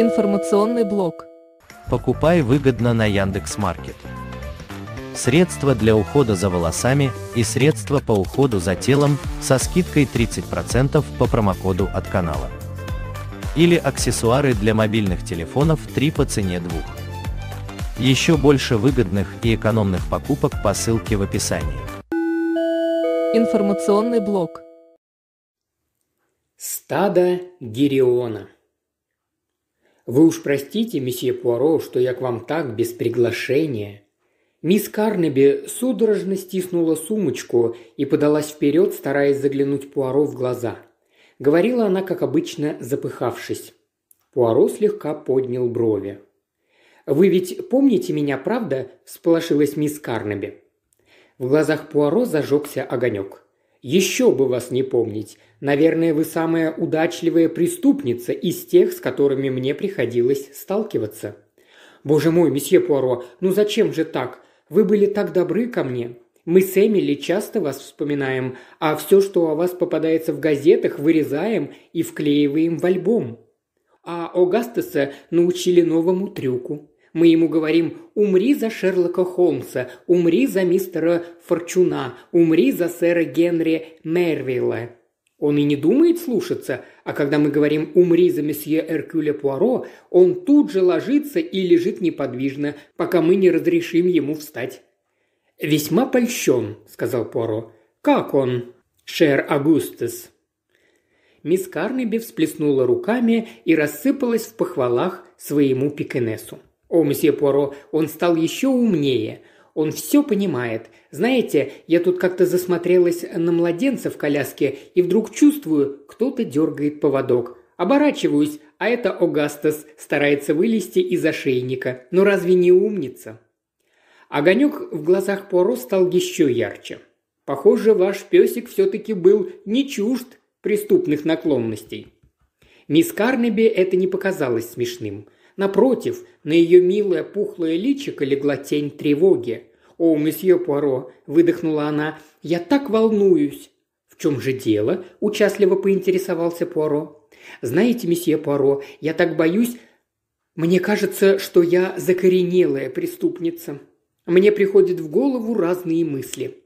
Информационный блок. Покупай выгодно на Яндекс.Маркет. Средства для ухода за волосами и средства по уходу за телом со скидкой 30% по промокоду от канала. Или аксессуары для мобильных телефонов 3 по цене 2. Еще больше выгодных и экономных покупок по ссылке в описании. Информационный блок. Стадо Гириона «Вы уж простите, месье Пуаро, что я к вам так, без приглашения». Мисс Карнеби судорожно стиснула сумочку и подалась вперед, стараясь заглянуть Пуаро в глаза. Говорила она, как обычно, запыхавшись. Пуаро слегка поднял брови. «Вы ведь помните меня, правда?» – всполошилась мисс Карнеби. В глазах Пуаро зажегся огонек. «Еще бы вас не помнить! Наверное, вы самая удачливая преступница из тех, с которыми мне приходилось сталкиваться». «Боже мой, месье Пуаро, ну зачем же так? Вы были так добры ко мне. Мы с Эмили часто вас вспоминаем, а все, что о вас попадается в газетах, вырезаем и вклеиваем в альбом. А Огастеса научили новому трюку. Мы ему говорим «Умри за Шерлока Холмса», «Умри за мистера Форчуна», «Умри за сэра Генри Мервилла». Он и не думает слушаться, а когда мы говорим «умри за месье Эркюля Пуаро», он тут же ложится и лежит неподвижно, пока мы не разрешим ему встать. «Весьма польщен», – сказал Пуаро. «Как он?» «Шер Агустес». Мисс Карнеби всплеснула руками и рассыпалась в похвалах своему пикенесу. «О, месье Пуаро, он стал еще умнее. Он все понимает. Знаете, я тут как-то засмотрелась на младенца в коляске и вдруг чувствую, кто-то дергает поводок. Оборачиваюсь, а это Огастас старается вылезти из ошейника. Но разве не умница? Огонек в глазах Поро стал еще ярче. Похоже, ваш песик все-таки был не чужд преступных наклонностей. Мисс Карнеби это не показалось смешным. Напротив, на ее милое пухлое личико легла тень тревоги. «О, месье Пуаро!» – выдохнула она. «Я так волнуюсь!» «В чем же дело?» – участливо поинтересовался Пуаро. «Знаете, месье Пуаро, я так боюсь, мне кажется, что я закоренелая преступница. Мне приходят в голову разные мысли.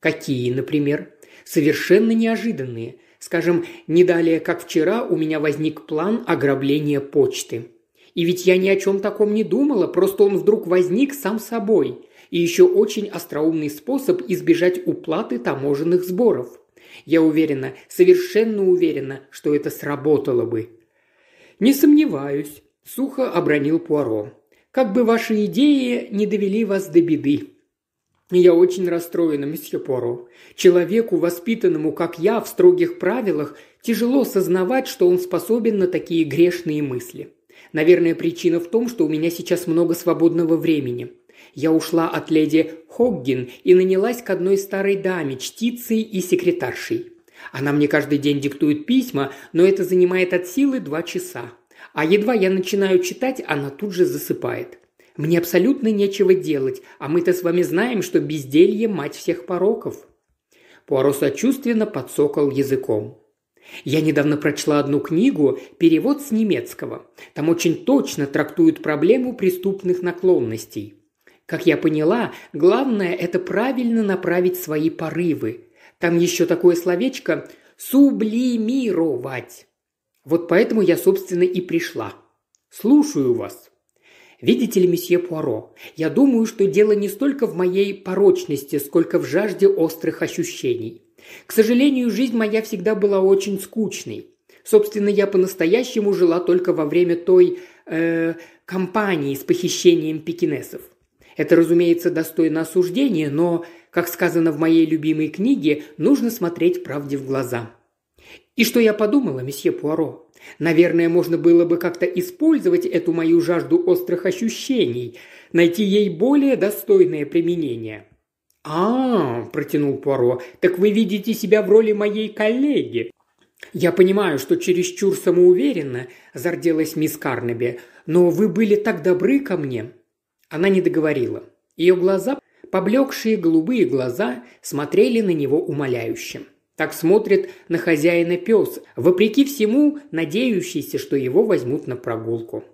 Какие, например? Совершенно неожиданные. Скажем, не далее, как вчера, у меня возник план ограбления почты. И ведь я ни о чем таком не думала, просто он вдруг возник сам собой. И еще очень остроумный способ избежать уплаты таможенных сборов. Я уверена, совершенно уверена, что это сработало бы. «Не сомневаюсь», – сухо обронил Пуаро. «Как бы ваши идеи не довели вас до беды». «Я очень расстроена, месье Пуаро. Человеку, воспитанному, как я, в строгих правилах, тяжело сознавать, что он способен на такие грешные мысли. Наверное, причина в том, что у меня сейчас много свободного времени. Я ушла от леди Хоггин и нанялась к одной старой даме, чтицей и секретаршей. Она мне каждый день диктует письма, но это занимает от силы два часа. А едва я начинаю читать, она тут же засыпает. Мне абсолютно нечего делать, а мы-то с вами знаем, что безделье – мать всех пороков». Пуаро сочувственно подсокал языком. Я недавно прочла одну книгу, перевод с немецкого. Там очень точно трактуют проблему преступных наклонностей. Как я поняла, главное – это правильно направить свои порывы. Там еще такое словечко «сублимировать». Вот поэтому я, собственно, и пришла. Слушаю вас. Видите ли, месье Пуаро, я думаю, что дело не столько в моей порочности, сколько в жажде острых ощущений. К сожалению, жизнь моя всегда была очень скучной. Собственно, я по-настоящему жила только во время той э, компании с похищением пекинесов. Это, разумеется, достойно осуждения, но, как сказано в моей любимой книге, нужно смотреть правде в глаза. И что я подумала, месье Пуаро? Наверное, можно было бы как-то использовать эту мою жажду острых ощущений, найти ей более достойное применение. «А, – протянул Пуаро, – так вы видите себя в роли моей коллеги. «Я понимаю, что чересчур самоуверенно», – зарделась мисс Карнеби, – «но вы были так добры ко мне. Она не договорила. Ее глаза, поблекшие голубые глаза, смотрели на него умоляющим. Так смотрит на хозяина пес, вопреки всему надеющийся, что его возьмут на прогулку.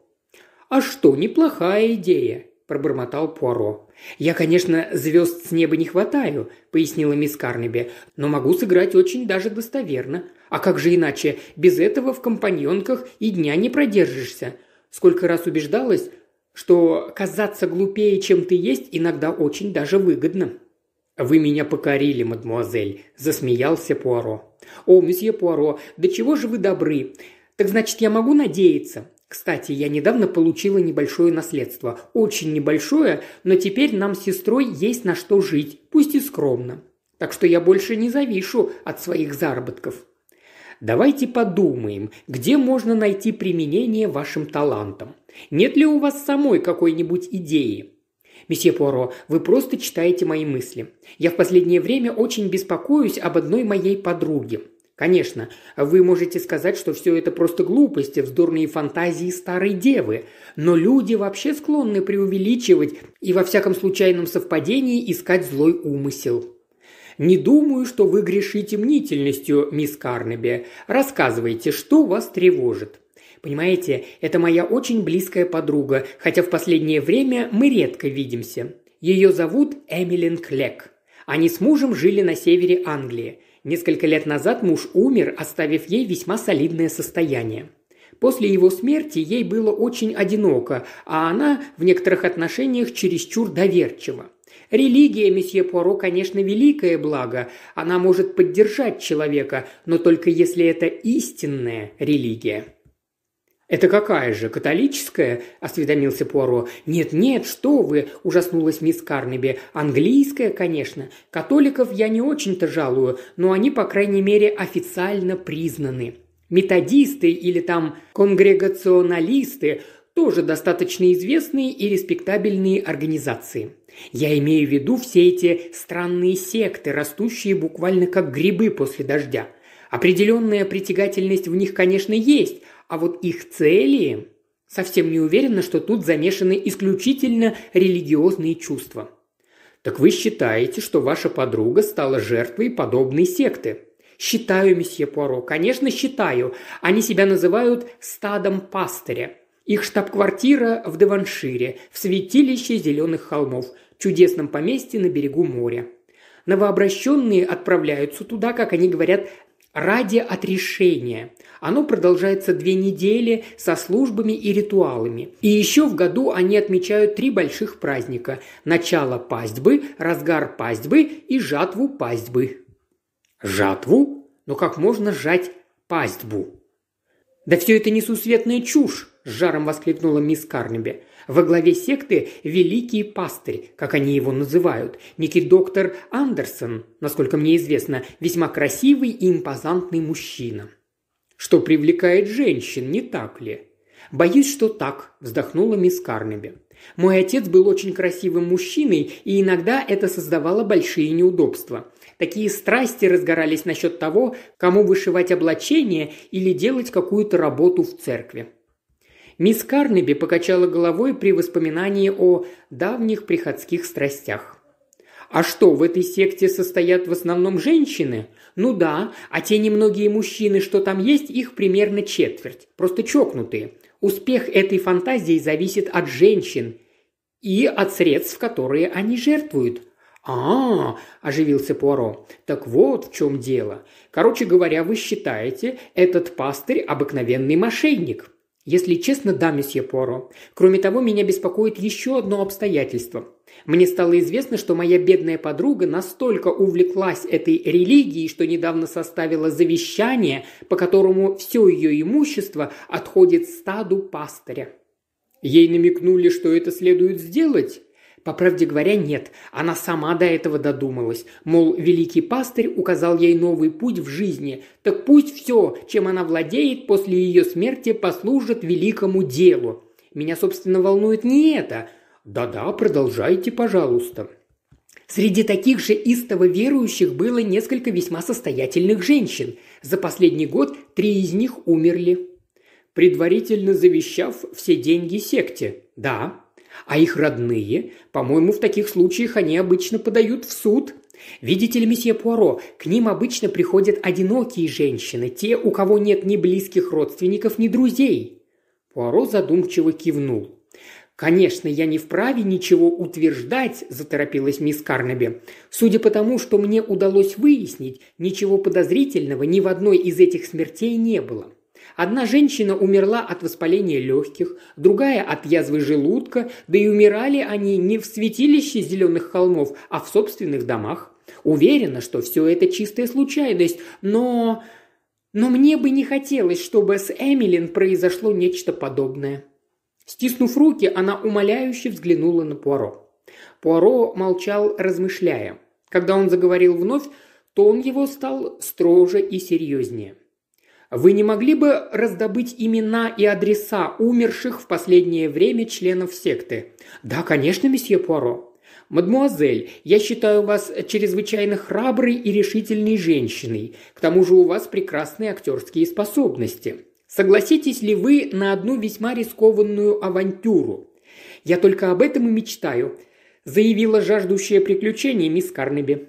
«А что, неплохая идея», – пробормотал Пуаро. «Я, конечно, звезд с неба не хватаю», – пояснила мисс Карнеби, – «но могу сыграть очень даже достоверно. А как же иначе? Без этого в компаньонках и дня не продержишься. Сколько раз убеждалась, что казаться глупее, чем ты есть, иногда очень даже выгодно». «Вы меня покорили, мадемуазель. засмеялся Пуаро. «О, месье Пуаро, до да чего же вы добры? Так значит, я могу надеяться. Кстати, я недавно получила небольшое наследство. Очень небольшое, но теперь нам с сестрой есть на что жить, пусть и скромно. Так что я больше не завишу от своих заработков. Давайте подумаем, где можно найти применение вашим талантам. Нет ли у вас самой какой-нибудь идеи? Месье Пуаро, вы просто читаете мои мысли. Я в последнее время очень беспокоюсь об одной моей подруге. Конечно, вы можете сказать, что все это просто глупости, вздорные фантазии старой девы, но люди вообще склонны преувеличивать и во всяком случайном совпадении искать злой умысел. «Не думаю, что вы грешите мнительностью, мисс Карнеби. Рассказывайте, что вас тревожит». «Понимаете, это моя очень близкая подруга, хотя в последнее время мы редко видимся. Ее зовут Эмилин Клек. Они с мужем жили на севере Англии. Несколько лет назад муж умер, оставив ей весьма солидное состояние. После его смерти ей было очень одиноко, а она в некоторых отношениях чересчур доверчива. Религия, месье Пуаро, конечно, великое благо. Она может поддержать человека, но только если это истинная религия. «Это какая же, католическая?» – осведомился Пуаро. «Нет-нет, что вы!» – ужаснулась мисс Карнеби. «Английская, конечно. Католиков я не очень-то жалую, но они, по крайней мере, официально признаны. Методисты или там конгрегационалисты – тоже достаточно известные и респектабельные организации. Я имею в виду все эти странные секты, растущие буквально как грибы после дождя. Определенная притягательность в них, конечно, есть, а вот их цели... Совсем не уверена, что тут замешаны исключительно религиозные чувства. Так вы считаете, что ваша подруга стала жертвой подобной секты? Считаю, месье Пуаро, конечно, считаю. Они себя называют стадом пастыря. Их штаб-квартира в Деваншире, в святилище зеленых холмов, чудесном поместье на берегу моря. Новообращенные отправляются туда, как они говорят, ради отрешения. Оно продолжается две недели со службами и ритуалами. И еще в году они отмечают три больших праздника – начало пастьбы, разгар пастьбы и жатву пастьбы. Жатву? Но как можно жать пастьбу? «Да все это несусветная чушь!» – с жаром воскликнула мисс Карнеби. «Во главе секты Великий Пастырь, как они его называют, некий доктор Андерсон, насколько мне известно, весьма красивый и импозантный мужчина». «Что привлекает женщин, не так ли?» «Боюсь, что так», – вздохнула мисс Карнеби. «Мой отец был очень красивым мужчиной, и иногда это создавало большие неудобства. Такие страсти разгорались насчет того, кому вышивать облачение или делать какую-то работу в церкви. Мисс Карнеби покачала головой при воспоминании о давних приходских страстях. А что, в этой секте состоят в основном женщины? Ну да, а те немногие мужчины, что там есть, их примерно четверть. Просто чокнутые. Успех этой фантазии зависит от женщин и от средств, которые они жертвуют. «А, -а оживился Пуаро, – «так вот в чем дело. Короче говоря, вы считаете, этот пастырь – обыкновенный мошенник». «Если честно, да, месье Пуаро. Кроме того, меня беспокоит еще одно обстоятельство. Мне стало известно, что моя бедная подруга настолько увлеклась этой религией, что недавно составила завещание, по которому все ее имущество отходит стаду пастыря». «Ей намекнули, что это следует сделать?» По правде говоря, нет. Она сама до этого додумалась. Мол, великий пастырь указал ей новый путь в жизни. Так пусть все, чем она владеет после ее смерти, послужит великому делу. Меня, собственно, волнует не это. Да-да, продолжайте, пожалуйста. Среди таких же истово верующих было несколько весьма состоятельных женщин. За последний год три из них умерли. Предварительно завещав все деньги секте. Да, а их родные, по-моему, в таких случаях они обычно подают в суд. Видите ли, месье Пуаро, к ним обычно приходят одинокие женщины, те, у кого нет ни близких родственников, ни друзей. Пуаро задумчиво кивнул. «Конечно, я не вправе ничего утверждать», – заторопилась мисс Карнаби. «Судя по тому, что мне удалось выяснить, ничего подозрительного ни в одной из этих смертей не было. Одна женщина умерла от воспаления легких, другая от язвы желудка, да и умирали они не в святилище зеленых холмов, а в собственных домах. Уверена, что все это чистая случайность, но... Но мне бы не хотелось, чтобы с Эмилин произошло нечто подобное. Стиснув руки, она умоляюще взглянула на Пуаро. Пуаро молчал, размышляя. Когда он заговорил вновь, тон то его стал строже и серьезнее. Вы не могли бы раздобыть имена и адреса умерших в последнее время членов секты? Да, конечно, месье Пуаро. «Мадмуазель, я считаю вас чрезвычайно храброй и решительной женщиной. К тому же у вас прекрасные актерские способности. Согласитесь ли вы на одну весьма рискованную авантюру?» «Я только об этом и мечтаю», – заявила жаждущая приключений мисс Карнеби.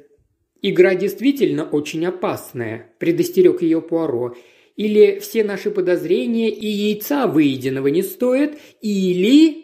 «Игра действительно очень опасная», – предостерег ее Пуаро, или все наши подозрения и яйца выеденного не стоят, или...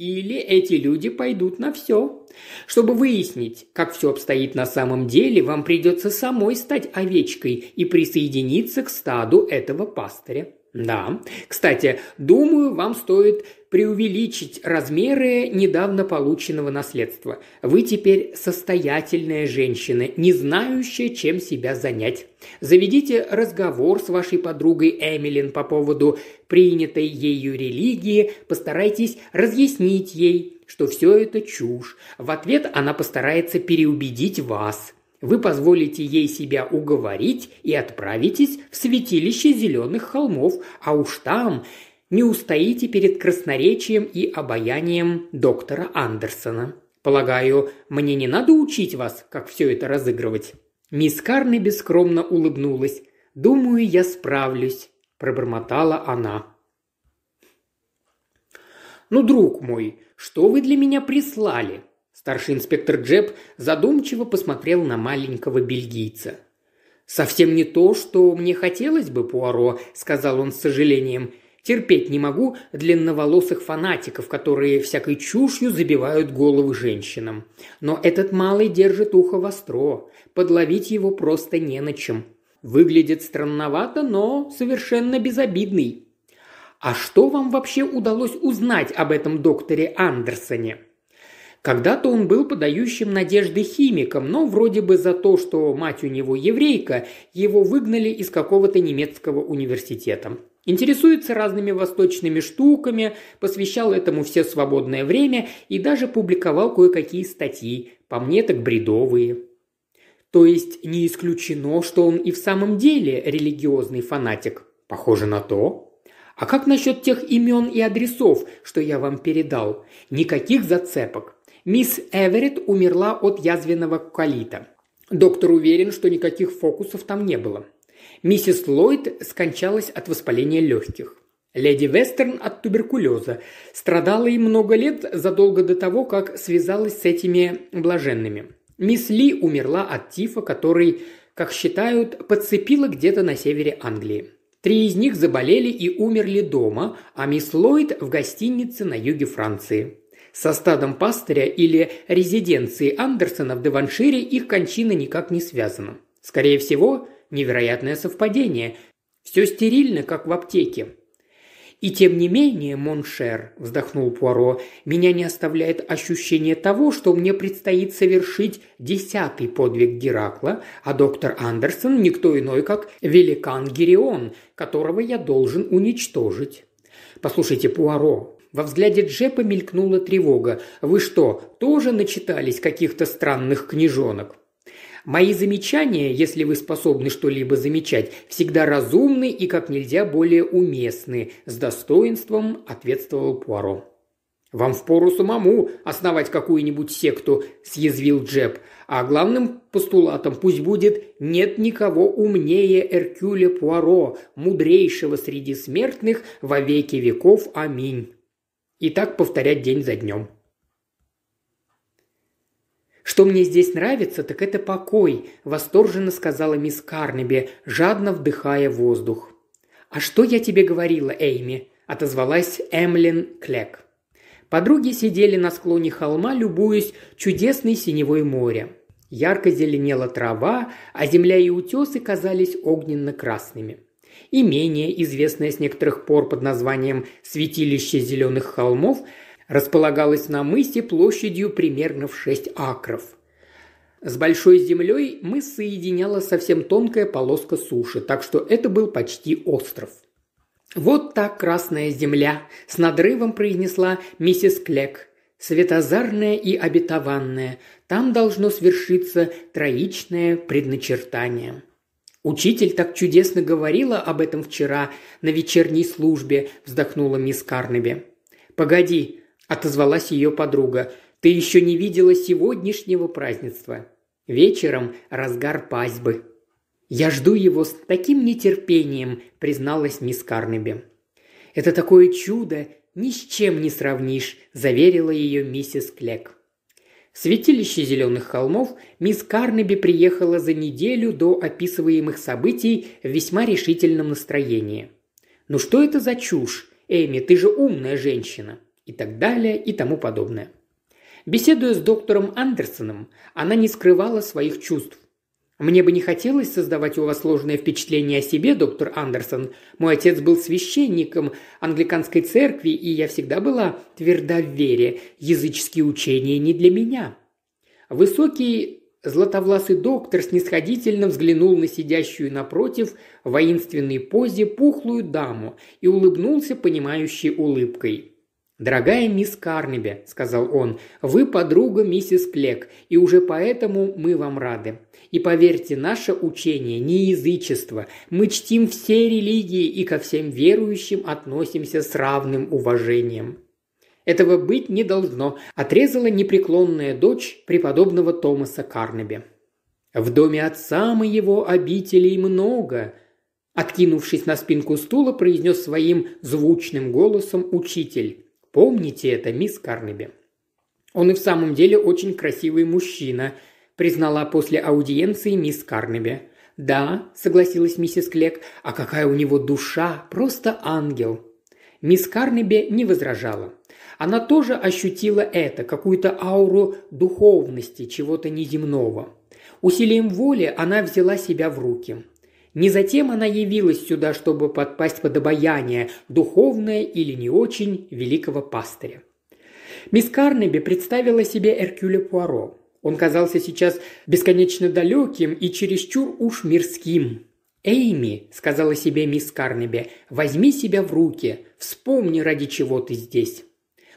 Или эти люди пойдут на все. Чтобы выяснить, как все обстоит на самом деле, вам придется самой стать овечкой и присоединиться к стаду этого пастыря. Да. Кстати, думаю, вам стоит преувеличить размеры недавно полученного наследства. Вы теперь состоятельная женщина, не знающая, чем себя занять. Заведите разговор с вашей подругой Эмилин по поводу принятой ею религии, постарайтесь разъяснить ей, что все это чушь. В ответ она постарается переубедить вас. Вы позволите ей себя уговорить и отправитесь в святилище зеленых холмов, а уж там не устоите перед красноречием и обаянием доктора Андерсона. Полагаю, мне не надо учить вас, как все это разыгрывать». Мисс Карни бескромно улыбнулась. «Думаю, я справлюсь», – пробормотала она. «Ну, друг мой, что вы для меня прислали?» Старший инспектор Джеб задумчиво посмотрел на маленького бельгийца. «Совсем не то, что мне хотелось бы, Пуаро», – сказал он с сожалением – Терпеть не могу длинноволосых фанатиков, которые всякой чушью забивают головы женщинам. Но этот малый держит ухо востро. Подловить его просто не на чем. Выглядит странновато, но совершенно безобидный. А что вам вообще удалось узнать об этом докторе Андерсоне? Когда-то он был подающим надежды химиком, но вроде бы за то, что мать у него еврейка, его выгнали из какого-то немецкого университета. Интересуется разными восточными штуками, посвящал этому все свободное время и даже публиковал кое-какие статьи, по мне так бредовые. То есть не исключено, что он и в самом деле религиозный фанатик. Похоже на то. А как насчет тех имен и адресов, что я вам передал? Никаких зацепок. Мисс Эверетт умерла от язвенного колита. Доктор уверен, что никаких фокусов там не было. Миссис Ллойд скончалась от воспаления легких. Леди Вестерн от туберкулеза. Страдала и много лет задолго до того, как связалась с этими блаженными. Мисс Ли умерла от тифа, который, как считают, подцепила где-то на севере Англии. Три из них заболели и умерли дома, а мисс Ллойд в гостинице на юге Франции. Со стадом пастыря или резиденцией Андерсона в Деваншире их кончина никак не связана. Скорее всего, Невероятное совпадение. Все стерильно, как в аптеке. «И тем не менее, Моншер», – вздохнул Пуаро, – «меня не оставляет ощущение того, что мне предстоит совершить десятый подвиг Геракла, а доктор Андерсон – никто иной, как великан Герион, которого я должен уничтожить». «Послушайте, Пуаро», во взгляде Джепа мелькнула тревога. «Вы что, тоже начитались каких-то странных книжонок?» Мои замечания, если вы способны что-либо замечать, всегда разумны и как нельзя более уместны», – с достоинством ответствовал Пуаро. «Вам впору самому основать какую-нибудь секту», – съязвил Джеб. «А главным постулатом пусть будет «нет никого умнее Эркюля Пуаро, мудрейшего среди смертных во веки веков. Аминь». И так повторять день за днем. «Что мне здесь нравится, так это покой», – восторженно сказала мисс Карнеби, жадно вдыхая воздух. «А что я тебе говорила, Эйми?» – отозвалась Эмлин Клек. Подруги сидели на склоне холма, любуясь чудесной синевой море. Ярко зеленела трава, а земля и утесы казались огненно-красными. Имение, известное с некоторых пор под названием «Святилище зеленых холмов», располагалась на мысе площадью примерно в 6 акров. С большой землей мыс соединяла совсем тонкая полоска суши, так что это был почти остров. «Вот так красная земля!» – с надрывом произнесла миссис Клек. «Светозарная и обетованная. Там должно свершиться троичное предначертание». «Учитель так чудесно говорила об этом вчера на вечерней службе», – вздохнула мисс Карнеби. «Погоди, – отозвалась ее подруга. «Ты еще не видела сегодняшнего празднества. Вечером разгар пасьбы». «Я жду его с таким нетерпением», – призналась мисс Карнеби. «Это такое чудо, ни с чем не сравнишь», – заверила ее миссис Клек. В святилище зеленых холмов мисс Карнеби приехала за неделю до описываемых событий в весьма решительном настроении. «Ну что это за чушь? Эми, ты же умная женщина!» и так далее и тому подобное. Беседуя с доктором Андерсоном, она не скрывала своих чувств. Мне бы не хотелось создавать у вас сложное впечатление о себе, доктор Андерсон. Мой отец был священником англиканской церкви, и я всегда была тверда в вере. Языческие учения не для меня». Высокий златовласый доктор снисходительно взглянул на сидящую напротив в воинственной позе пухлую даму и улыбнулся понимающей улыбкой. «Дорогая мисс Карнеби», – сказал он, – «вы подруга миссис Клек, и уже поэтому мы вам рады. И поверьте, наше учение не язычество. Мы чтим все религии и ко всем верующим относимся с равным уважением». Этого быть не должно, отрезала непреклонная дочь преподобного Томаса Карнеби. «В доме отца моего обителей много», Откинувшись на спинку стула, произнес своим звучным голосом учитель. Помните это, мисс Карнеби». «Он и в самом деле очень красивый мужчина», – признала после аудиенции мисс Карнеби. «Да», – согласилась миссис Клек, – «а какая у него душа, просто ангел». Мисс Карнеби не возражала. Она тоже ощутила это, какую-то ауру духовности, чего-то неземного. Усилием воли она взяла себя в руки. Не затем она явилась сюда, чтобы подпасть под обаяние, духовное или не очень, великого пастыря. Мисс Карнеби представила себе Эркюля Пуаро. Он казался сейчас бесконечно далеким и чересчур уж мирским. «Эйми», — сказала себе мисс Карнеби, — «возьми себя в руки, вспомни, ради чего ты здесь».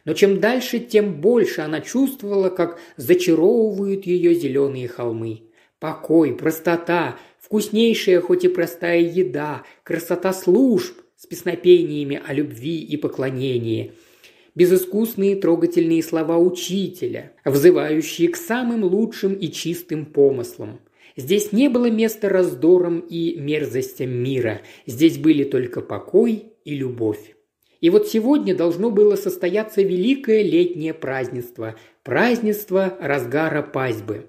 Но чем дальше, тем больше она чувствовала, как зачаровывают ее зеленые холмы. Покой, простота, Вкуснейшая, хоть и простая еда, красота служб с песнопениями о любви и поклонении – безыскусные трогательные слова учителя, взывающие к самым лучшим и чистым помыслам. Здесь не было места раздорам и мерзостям мира, здесь были только покой и любовь. И вот сегодня должно было состояться великое летнее празднество, празднество разгара пасьбы.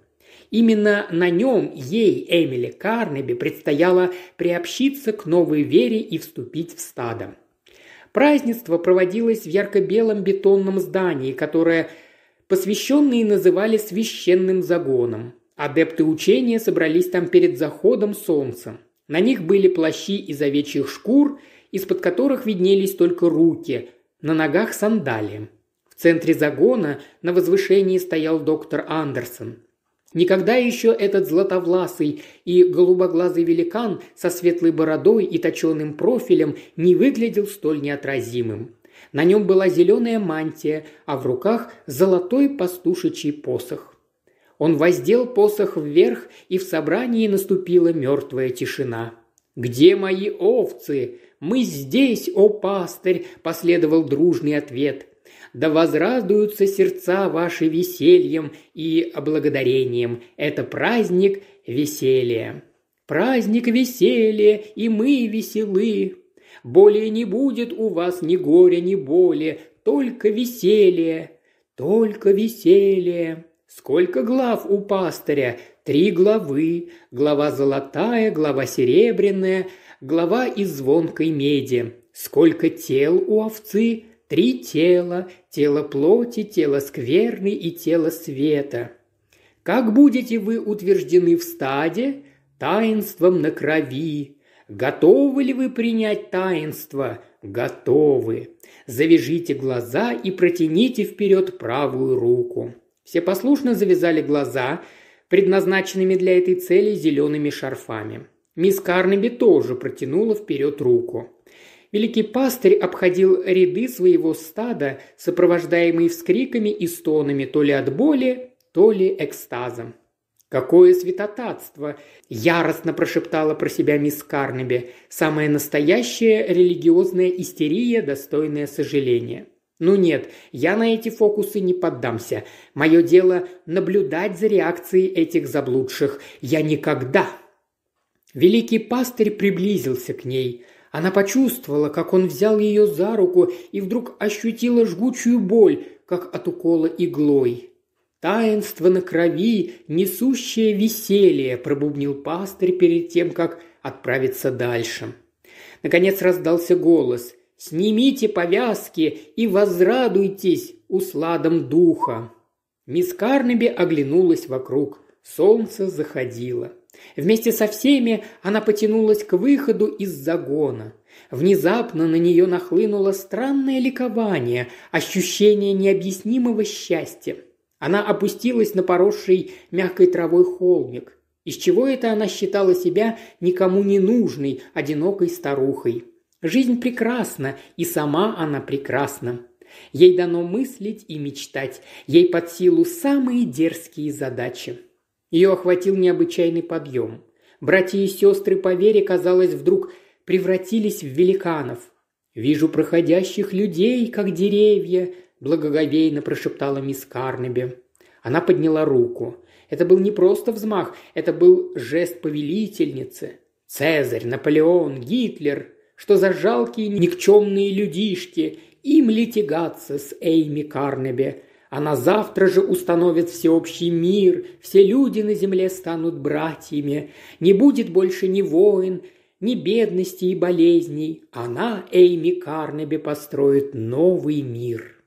Именно на нем ей, Эмили Карнеби, предстояло приобщиться к новой вере и вступить в стадо. Празднество проводилось в ярко-белом бетонном здании, которое посвященные называли священным загоном. Адепты учения собрались там перед заходом солнца. На них были плащи из овечьих шкур, из-под которых виднелись только руки, на ногах сандалии. В центре загона на возвышении стоял доктор Андерсон. Никогда еще этот златовласый и голубоглазый великан со светлой бородой и точенным профилем не выглядел столь неотразимым. На нем была зеленая мантия, а в руках золотой пастушечий посох. Он воздел посох вверх, и в собрании наступила мертвая тишина. «Где мои овцы? Мы здесь, о пастырь!» – последовал дружный ответ. Да возрадуются сердца ваши весельем и облагодарением. Это праздник веселья. Праздник веселья, и мы веселы. Более не будет у вас ни горя, ни боли, только веселье, только веселье. Сколько глав у пастыря? Три главы. Глава золотая, глава серебряная, глава из звонкой меди. Сколько тел у овцы? Три тела, тело плоти, тело скверны и тело света. Как будете вы утверждены в стаде, таинством на крови. Готовы ли вы принять таинство? Готовы. Завяжите глаза и протяните вперед правую руку. Все послушно завязали глаза, предназначенными для этой цели зелеными шарфами. Мисс Карнеби тоже протянула вперед руку. Великий пастырь обходил ряды своего стада, сопровождаемый вскриками и стонами то ли от боли, то ли экстазом. «Какое святотатство!» – яростно прошептала про себя мисс Карнеби. «Самая настоящая религиозная истерия, достойная сожаления». «Ну нет, я на эти фокусы не поддамся. Мое дело – наблюдать за реакцией этих заблудших. Я никогда...» Великий пастырь приблизился к ней. Она почувствовала, как он взял ее за руку и вдруг ощутила жгучую боль, как от укола иглой. «Таинство на крови, несущее веселье», – пробубнил пастырь перед тем, как отправиться дальше. Наконец раздался голос. «Снимите повязки и возрадуйтесь усладом духа». Мисс Карнеби оглянулась вокруг. Солнце заходило. Вместе со всеми она потянулась к выходу из загона. Внезапно на нее нахлынуло странное ликование, ощущение необъяснимого счастья. Она опустилась на поросший мягкой травой холмик. Из чего это она считала себя никому не нужной, одинокой старухой. Жизнь прекрасна, и сама она прекрасна. Ей дано мыслить и мечтать, ей под силу самые дерзкие задачи. Ее охватил необычайный подъем. Братья и сестры по вере, казалось, вдруг превратились в великанов. «Вижу проходящих людей, как деревья», – благоговейно прошептала мисс Карнеби. Она подняла руку. Это был не просто взмах, это был жест повелительницы. Цезарь, Наполеон, Гитлер. Что за жалкие никчемные людишки? Им ли тягаться с Эйми Карнеби? Она а завтра же установит всеобщий мир, все люди на земле станут братьями, не будет больше ни войн, ни бедности и болезней. Она, Эйми Карнеби, построит новый мир.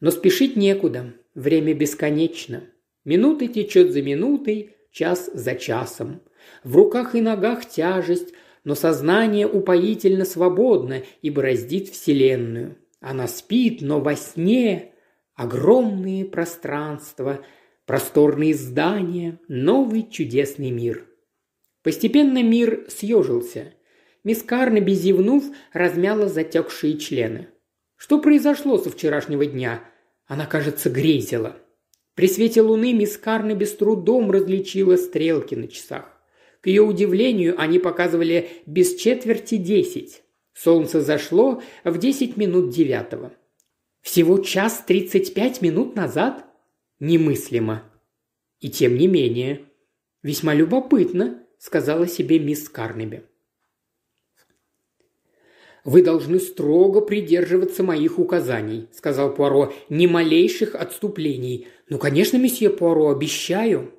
Но спешить некуда, время бесконечно. Минуты течет за минутой, час за часом. В руках и ногах тяжесть, но сознание упоительно свободно и бороздит Вселенную. Она спит, но во сне Огромные пространства, просторные здания, новый чудесный мир. Постепенно мир съежился. Мисс Карнаби, зевнув, размяла затекшие члены. Что произошло со вчерашнего дня? Она, кажется, грезила. При свете луны мисс Карнаби с трудом различила стрелки на часах. К ее удивлению, они показывали без четверти десять. Солнце зашло в десять минут девятого. Всего час тридцать пять минут назад? Немыслимо. И тем не менее. Весьма любопытно, сказала себе мисс Карнеби. «Вы должны строго придерживаться моих указаний», – сказал Пуаро, – «ни малейших отступлений. Ну, конечно, месье Пуаро, обещаю».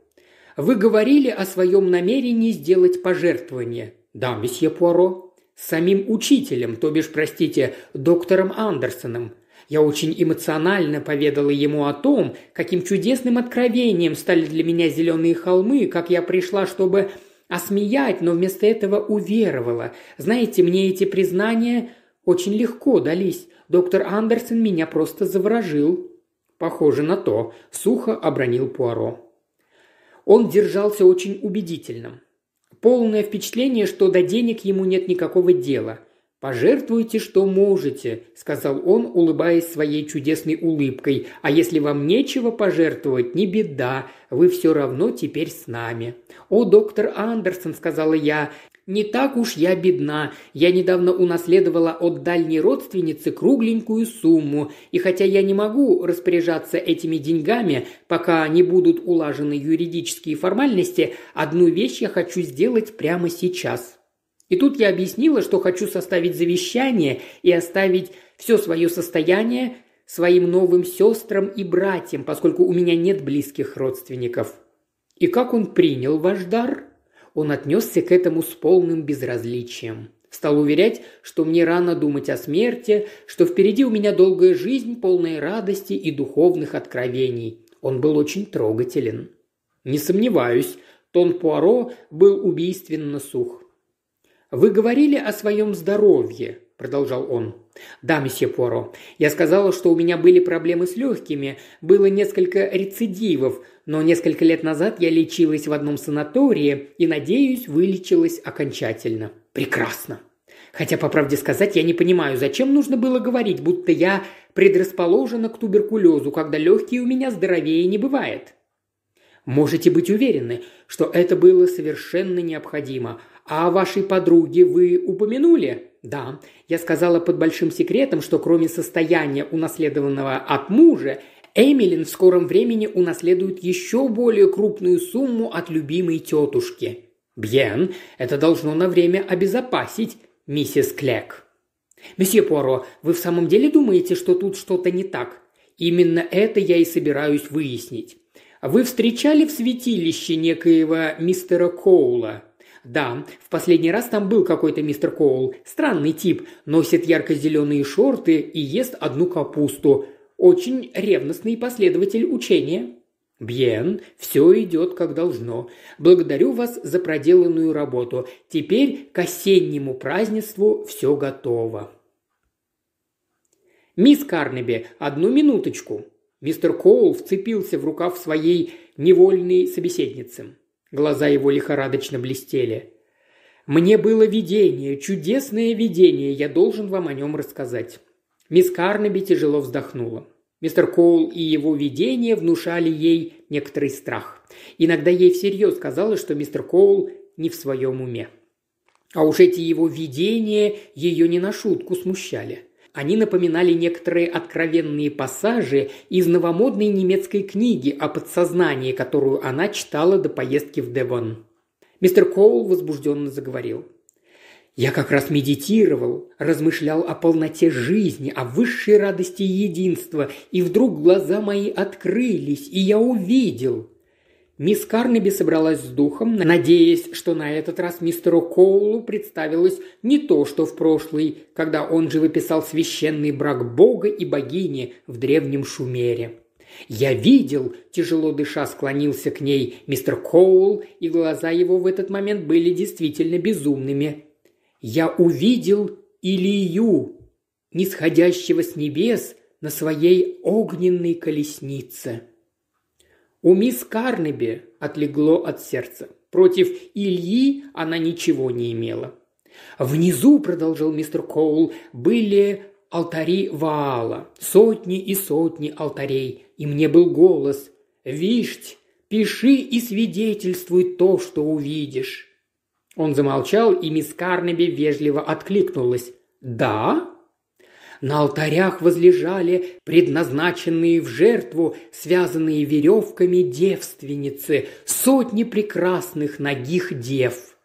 «Вы говорили о своем намерении сделать пожертвование». «Да, месье Пуаро». «С самим учителем, то бишь, простите, доктором Андерсоном. Я очень эмоционально поведала ему о том, каким чудесным откровением стали для меня зеленые холмы, как я пришла, чтобы осмеять, но вместо этого уверовала. Знаете, мне эти признания очень легко дались. Доктор Андерсон меня просто заворожил». «Похоже на то», – сухо обронил Пуаро. Он держался очень убедительным. Полное впечатление, что до денег ему нет никакого дела – «Пожертвуйте, что можете», – сказал он, улыбаясь своей чудесной улыбкой. «А если вам нечего пожертвовать, не беда, вы все равно теперь с нами». «О, доктор Андерсон», – сказала я, – «не так уж я бедна. Я недавно унаследовала от дальней родственницы кругленькую сумму, и хотя я не могу распоряжаться этими деньгами, пока не будут улажены юридические формальности, одну вещь я хочу сделать прямо сейчас». И тут я объяснила, что хочу составить завещание и оставить все свое состояние своим новым сестрам и братьям, поскольку у меня нет близких родственников. И как он принял ваш дар? Он отнесся к этому с полным безразличием. Стал уверять, что мне рано думать о смерти, что впереди у меня долгая жизнь, полная радости и духовных откровений. Он был очень трогателен. Не сомневаюсь, тон Пуаро был убийственно сух. «Вы говорили о своем здоровье», – продолжал он. «Да, месье Поро. Я сказала, что у меня были проблемы с легкими, было несколько рецидивов, но несколько лет назад я лечилась в одном санатории и, надеюсь, вылечилась окончательно. Прекрасно!» Хотя, по правде сказать, я не понимаю, зачем нужно было говорить, будто я предрасположена к туберкулезу, когда легкие у меня здоровее не бывает. Можете быть уверены, что это было совершенно необходимо – а о вашей подруге вы упомянули?» «Да. Я сказала под большим секретом, что кроме состояния, унаследованного от мужа, Эмилин в скором времени унаследует еще более крупную сумму от любимой тетушки. Бьен, это должно на время обезопасить миссис Клек. Месье Пуаро, вы в самом деле думаете, что тут что-то не так? Именно это я и собираюсь выяснить. Вы встречали в святилище некоего мистера Коула? Да, в последний раз там был какой-то мистер Коул. Странный тип. Носит ярко-зеленые шорты и ест одну капусту. Очень ревностный последователь учения. Бьен, все идет как должно. Благодарю вас за проделанную работу. Теперь к осеннему празднеству все готово. Мисс Карнеби, одну минуточку. Мистер Коул вцепился в рукав своей невольной собеседницы. Глаза его лихорадочно блестели. «Мне было видение, чудесное видение, я должен вам о нем рассказать». Мисс Карнаби тяжело вздохнула. Мистер Коул и его видение внушали ей некоторый страх. Иногда ей всерьез казалось, что мистер Коул не в своем уме. А уж эти его видения ее не на шутку смущали. Они напоминали некоторые откровенные пассажи из новомодной немецкой книги о подсознании, которую она читала до поездки в Девон. Мистер Коул возбужденно заговорил. «Я как раз медитировал, размышлял о полноте жизни, о высшей радости единства, и вдруг глаза мои открылись, и я увидел. Мисс Карнеби собралась с духом, надеясь, что на этот раз мистеру Коулу представилось не то, что в прошлый, когда он же выписал священный брак бога и богини в древнем Шумере. «Я видел», – тяжело дыша склонился к ней мистер Коул, и глаза его в этот момент были действительно безумными. «Я увидел Илью, нисходящего с небес на своей огненной колеснице». У мисс Карнеби отлегло от сердца. Против Ильи она ничего не имела. «Внизу», – продолжил мистер Коул, – «были алтари Ваала, сотни и сотни алтарей, и мне был голос «Вишть, пиши и свидетельствуй то, что увидишь». Он замолчал, и мисс Карнеби вежливо откликнулась «Да?» На алтарях возлежали предназначенные в жертву, связанные веревками девственницы, сотни прекрасных ногих дев.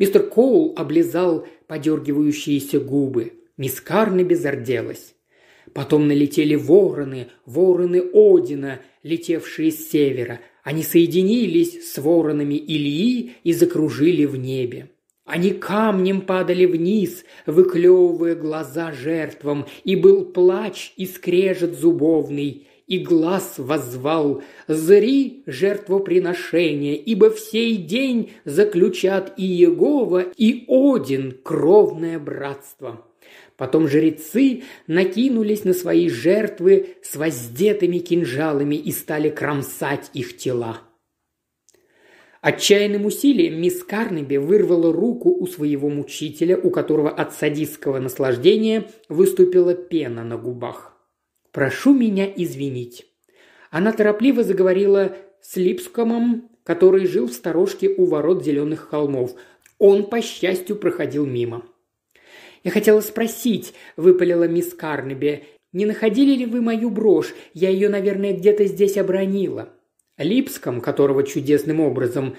Мистер Коул облизал подергивающиеся губы. Мисс Карна безорделась. Потом налетели вороны, вороны Одина, летевшие с севера. Они соединились с воронами Ильи и закружили в небе. Они камнем падали вниз, выклевывая глаза жертвам, и был плач и скрежет зубовный, и глаз возвал «Зри жертвоприношение, ибо в сей день заключат и Егова, и Один кровное братство». Потом жрецы накинулись на свои жертвы с воздетыми кинжалами и стали кромсать их тела. Отчаянным усилием мисс Карнеби вырвала руку у своего мучителя, у которого от садистского наслаждения выступила пена на губах. «Прошу меня извинить». Она торопливо заговорила с Липскомом, который жил в сторожке у ворот зеленых холмов. Он, по счастью, проходил мимо. «Я хотела спросить», – выпалила мисс Карнеби, – «не находили ли вы мою брошь? Я ее, наверное, где-то здесь обронила». Липском, которого чудесным образом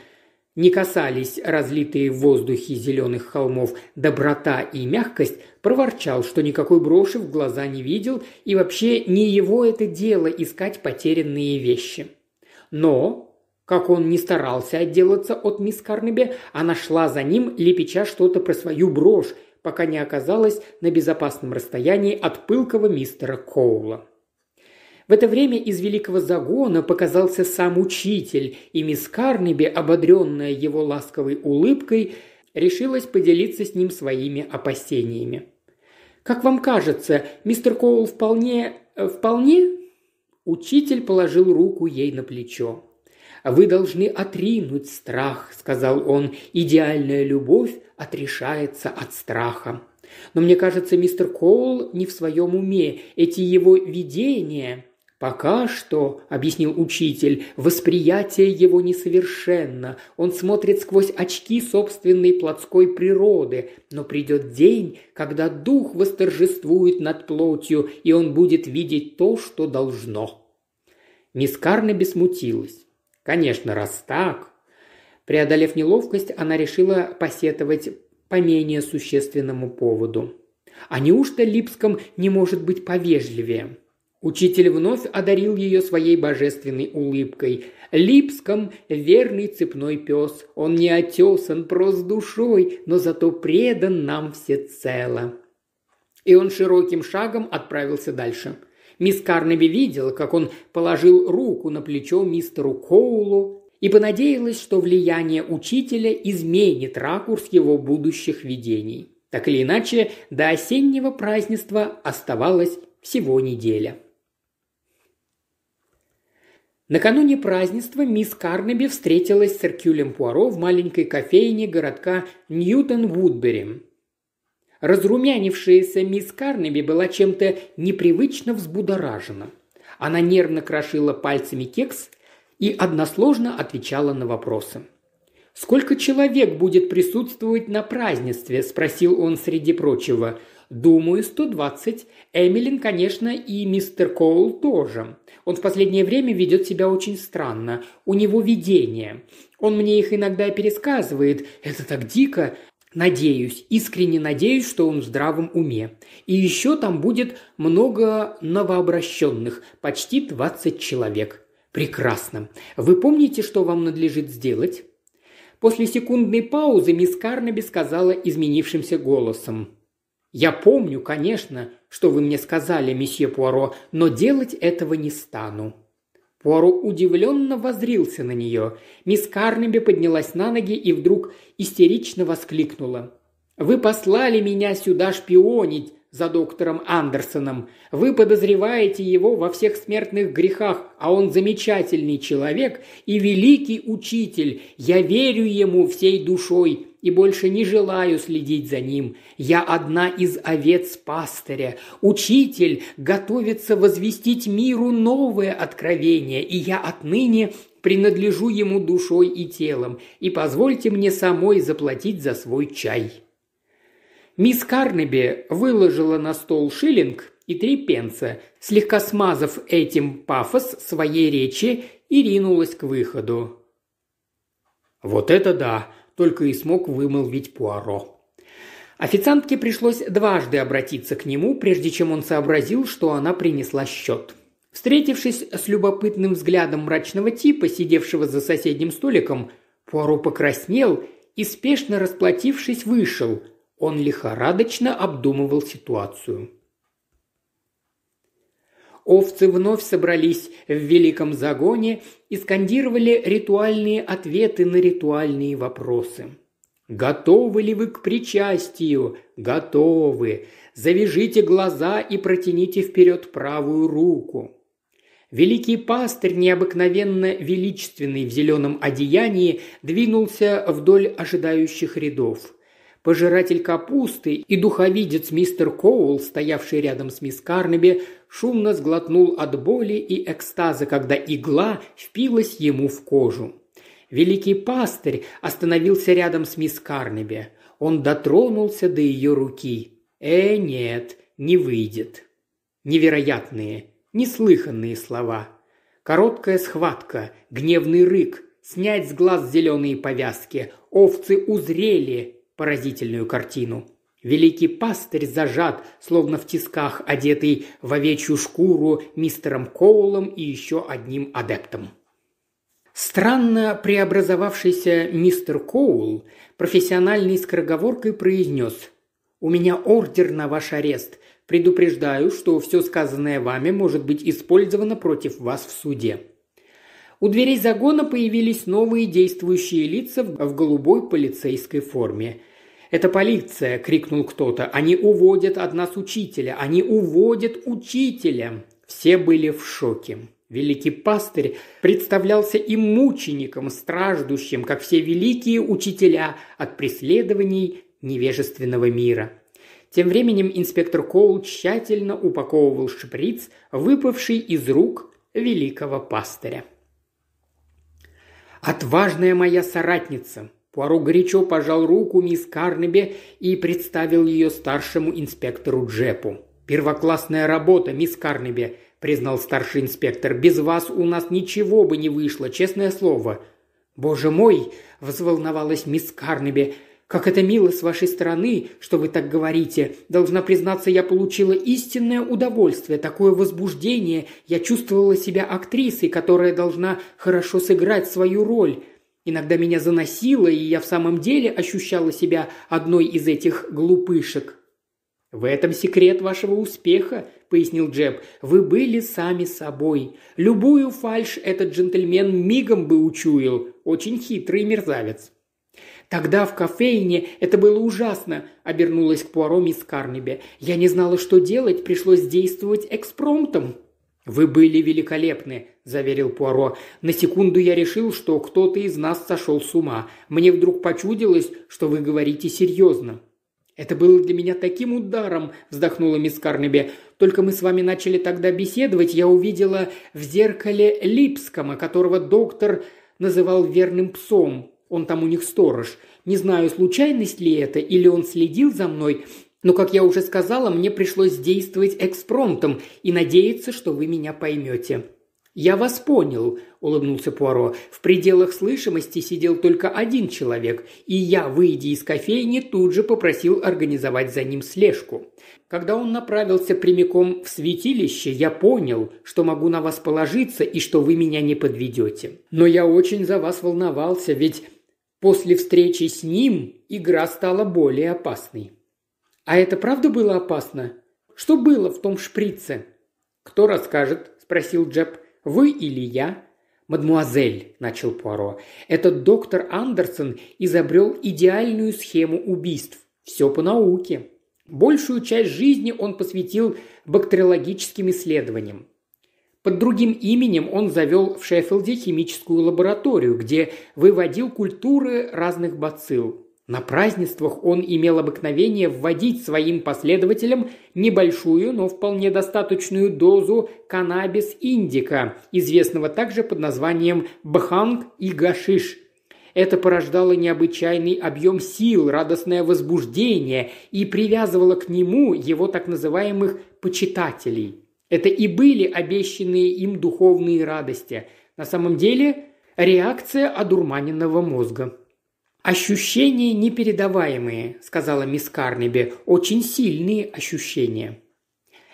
не касались разлитые в воздухе зеленых холмов доброта и мягкость, проворчал, что никакой броши в глаза не видел и вообще не его это дело искать потерянные вещи. Но, как он не старался отделаться от мисс Карнебе, она шла за ним, лепеча что-то про свою брошь, пока не оказалась на безопасном расстоянии от пылкого мистера Коула. В это время из великого загона показался сам учитель, и мисс Карнеби, ободренная его ласковой улыбкой, решилась поделиться с ним своими опасениями. «Как вам кажется, мистер Коул вполне... вполне...» Учитель положил руку ей на плечо. «Вы должны отринуть страх», – сказал он. «Идеальная любовь отрешается от страха». Но мне кажется, мистер Коул не в своем уме. Эти его видения «Пока что», – объяснил учитель, – «восприятие его несовершенно. Он смотрит сквозь очки собственной плотской природы. Но придет день, когда дух восторжествует над плотью, и он будет видеть то, что должно». Мисс Карнаби смутилась. «Конечно, раз так». Преодолев неловкость, она решила посетовать по менее существенному поводу. «А неужто Липском не может быть повежливее?» Учитель вновь одарил ее своей божественной улыбкой. Липском верный цепной пес. Он не отесан, прост душой, но зато предан нам всецело. И он широким шагом отправился дальше. Мисс Карнаби видела, как он положил руку на плечо мистеру Коулу и понадеялась, что влияние учителя изменит ракурс его будущих видений. Так или иначе, до осеннего празднества оставалась всего неделя. Накануне празднества мисс Карнеби встретилась с Эркюлем Пуаро в маленькой кофейне городка Ньютон-Вудбери. Разрумянившаяся мисс Карнеби была чем-то непривычно взбудоражена. Она нервно крошила пальцами кекс и односложно отвечала на вопросы. «Сколько человек будет присутствовать на празднестве?» – спросил он среди прочего – Думаю, 120. Эмилин, конечно, и мистер Коул тоже. Он в последнее время ведет себя очень странно. У него видения. Он мне их иногда пересказывает. Это так дико. Надеюсь, искренне надеюсь, что он в здравом уме. И еще там будет много новообращенных, почти 20 человек. Прекрасно. Вы помните, что вам надлежит сделать? После секундной паузы мисс Карнаби сказала изменившимся голосом. «Я помню, конечно, что вы мне сказали, месье Пуаро, но делать этого не стану». Пуаро удивленно возрился на нее. Мисс Карнеби поднялась на ноги и вдруг истерично воскликнула. «Вы послали меня сюда шпионить за доктором Андерсоном. Вы подозреваете его во всех смертных грехах, а он замечательный человек и великий учитель. Я верю ему всей душой и больше не желаю следить за ним. Я одна из овец пастыря. Учитель готовится возвестить миру новое откровение, и я отныне принадлежу ему душой и телом, и позвольте мне самой заплатить за свой чай». Мисс Карнеби выложила на стол шиллинг и три пенса, слегка смазав этим пафос своей речи и ринулась к выходу. «Вот это да!» только и смог вымолвить Пуаро. Официантке пришлось дважды обратиться к нему, прежде чем он сообразил, что она принесла счет. Встретившись с любопытным взглядом мрачного типа, сидевшего за соседним столиком, Пуаро покраснел и, спешно расплатившись, вышел. Он лихорадочно обдумывал ситуацию овцы вновь собрались в великом загоне и скандировали ритуальные ответы на ритуальные вопросы. «Готовы ли вы к причастию?» «Готовы!» «Завяжите глаза и протяните вперед правую руку!» Великий пастырь, необыкновенно величественный в зеленом одеянии, двинулся вдоль ожидающих рядов – Пожиратель капусты и духовидец мистер Коул, стоявший рядом с мисс Карнеби, шумно сглотнул от боли и экстаза, когда игла впилась ему в кожу. Великий пастырь остановился рядом с мисс Карнеби. Он дотронулся до ее руки. «Э, нет, не выйдет». Невероятные, неслыханные слова. Короткая схватка, гневный рык, снять с глаз зеленые повязки. Овцы узрели, поразительную картину. Великий пастырь зажат, словно в тисках, одетый в овечью шкуру мистером Коулом и еще одним адептом. Странно преобразовавшийся мистер Коул профессиональной скороговоркой произнес «У меня ордер на ваш арест. Предупреждаю, что все сказанное вами может быть использовано против вас в суде». У дверей загона появились новые действующие лица в голубой полицейской форме. «Это полиция!» – крикнул кто-то. «Они уводят от нас учителя! Они уводят учителя!» Все были в шоке. Великий пастырь представлялся им мучеником, страждущим, как все великие учителя от преследований невежественного мира. Тем временем инспектор Коул тщательно упаковывал шприц, выпавший из рук великого пастыря. «Отважная моя соратница!» Пуаро горячо пожал руку мисс Карнебе и представил ее старшему инспектору Джепу. «Первоклассная работа, мисс Карнебе», – признал старший инспектор. «Без вас у нас ничего бы не вышло, честное слово». «Боже мой!» – взволновалась мисс Карнебе. Как это мило с вашей стороны, что вы так говорите. Должна признаться, я получила истинное удовольствие, такое возбуждение. Я чувствовала себя актрисой, которая должна хорошо сыграть свою роль. Иногда меня заносило, и я в самом деле ощущала себя одной из этих глупышек. «В этом секрет вашего успеха», – пояснил Джеб. «Вы были сами собой. Любую фальш этот джентльмен мигом бы учуял. Очень хитрый мерзавец». Тогда в кофейне это было ужасно», – обернулась к Пуаро мисс Карнебе. «Я не знала, что делать, пришлось действовать экспромтом». «Вы были великолепны», – заверил Пуаро. «На секунду я решил, что кто-то из нас сошел с ума. Мне вдруг почудилось, что вы говорите серьезно». «Это было для меня таким ударом», – вздохнула мисс Карнеби. «Только мы с вами начали тогда беседовать, я увидела в зеркале Липскома, которого доктор называл верным псом. Он там у них сторож. Не знаю, случайность ли это, или он следил за мной, но, как я уже сказала, мне пришлось действовать экспромтом и надеяться, что вы меня поймете». «Я вас понял», – улыбнулся Пуаро. «В пределах слышимости сидел только один человек, и я, выйдя из кофейни, тут же попросил организовать за ним слежку. Когда он направился прямиком в святилище, я понял, что могу на вас положиться и что вы меня не подведете. Но я очень за вас волновался, ведь После встречи с ним игра стала более опасной. А это правда было опасно? Что было в том шприце? Кто расскажет? спросил Джеб. Вы или я? «Мадмуазель», – начал Пуаро, – «этот доктор Андерсон изобрел идеальную схему убийств. Все по науке. Большую часть жизни он посвятил бактериологическим исследованиям. Под другим именем он завел в Шеффилде химическую лабораторию, где выводил культуры разных бацилл. На празднествах он имел обыкновение вводить своим последователям небольшую, но вполне достаточную дозу каннабис индика, известного также под названием бханг и гашиш. Это порождало необычайный объем сил, радостное возбуждение и привязывало к нему его так называемых «почитателей». Это и были обещанные им духовные радости. На самом деле реакция одурманенного мозга. «Ощущения непередаваемые», – сказала мисс Карнеби, – «очень сильные ощущения».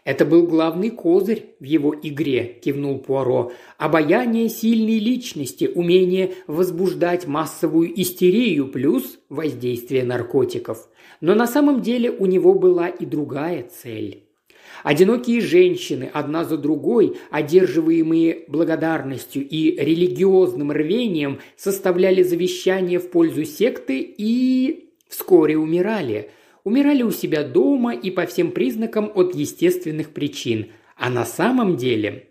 «Это был главный козырь в его игре», – кивнул Пуаро. «Обаяние сильной личности, умение возбуждать массовую истерию плюс воздействие наркотиков. Но на самом деле у него была и другая цель». Одинокие женщины, одна за другой, одерживаемые благодарностью и религиозным рвением, составляли завещание в пользу секты и вскоре умирали. Умирали у себя дома и по всем признакам от естественных причин. А на самом деле...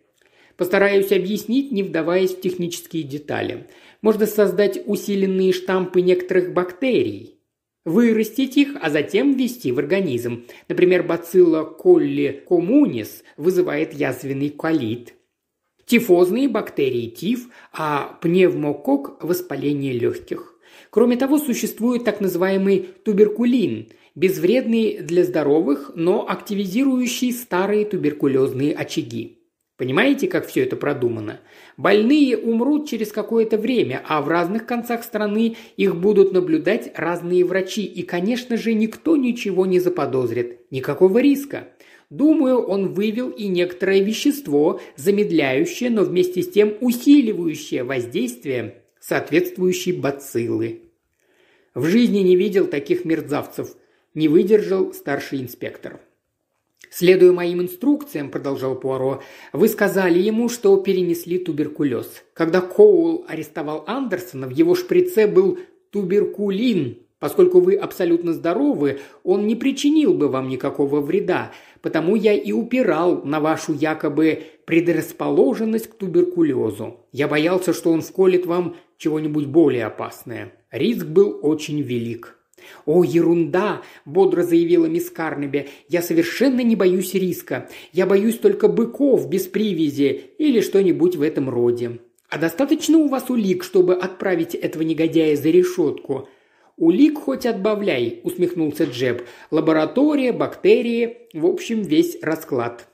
Постараюсь объяснить, не вдаваясь в технические детали. Можно создать усиленные штампы некоторых бактерий, вырастить их, а затем ввести в организм. Например, бацилла колли коммунис вызывает язвенный колит, тифозные бактерии тиф, а пневмокок – воспаление легких. Кроме того, существует так называемый туберкулин – безвредный для здоровых, но активизирующий старые туберкулезные очаги. Понимаете, как все это продумано? Больные умрут через какое-то время, а в разных концах страны их будут наблюдать разные врачи, и, конечно же, никто ничего не заподозрит. Никакого риска. Думаю, он вывел и некоторое вещество, замедляющее, но вместе с тем усиливающее воздействие соответствующей бациллы. В жизни не видел таких мерзавцев. Не выдержал старший инспектор. «Следуя моим инструкциям», – продолжал Пуаро, – «вы сказали ему, что перенесли туберкулез. Когда Коул арестовал Андерсона, в его шприце был туберкулин. Поскольку вы абсолютно здоровы, он не причинил бы вам никакого вреда. Потому я и упирал на вашу якобы предрасположенность к туберкулезу. Я боялся, что он вколет вам чего-нибудь более опасное. Риск был очень велик. «О, ерунда!» – бодро заявила мисс Карнеби. «Я совершенно не боюсь риска. Я боюсь только быков без привязи или что-нибудь в этом роде». «А достаточно у вас улик, чтобы отправить этого негодяя за решетку?» «Улик хоть отбавляй», – усмехнулся Джеб. «Лаборатория, бактерии, в общем, весь расклад».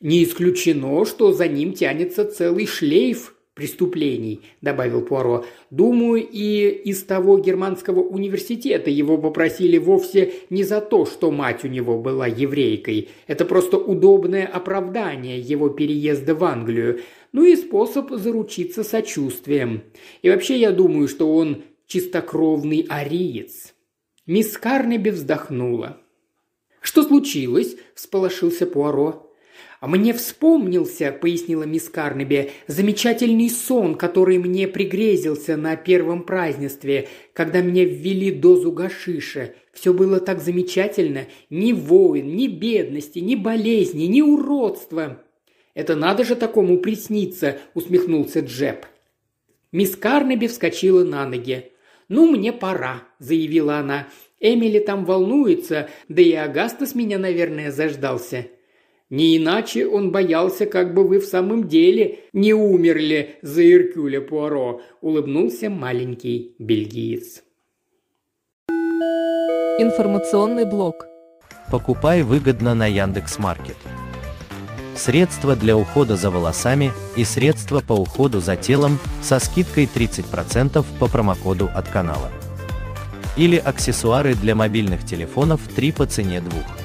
«Не исключено, что за ним тянется целый шлейф преступлений», – добавил Пуаро. «Думаю, и из того германского университета его попросили вовсе не за то, что мать у него была еврейкой. Это просто удобное оправдание его переезда в Англию. Ну и способ заручиться сочувствием. И вообще я думаю, что он чистокровный ариец». Мисс Карнеби вздохнула. «Что случилось?» – всполошился Пуаро. «А «Мне вспомнился», — пояснила мисс Карнеби, — «замечательный сон, который мне пригрезился на первом празднестве, когда мне ввели дозу гашиша. Все было так замечательно. Ни войн, ни бедности, ни болезни, ни уродства». «Это надо же такому присниться», — усмехнулся Джеб. Мисс Карнеби вскочила на ноги. «Ну, мне пора», – заявила она. «Эмили там волнуется, да и Агаста меня, наверное, заждался». Не иначе он боялся, как бы вы в самом деле не умерли за Иркюля Пуаро», – улыбнулся маленький бельгиец. Информационный блок. Покупай выгодно на Яндекс.Маркет. Средства для ухода за волосами и средства по уходу за телом со скидкой 30% по промокоду от канала. Или аксессуары для мобильных телефонов 3 по цене двух.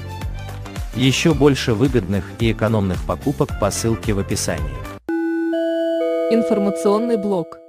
Еще больше выгодных и экономных покупок по ссылке в описании. Информационный блок.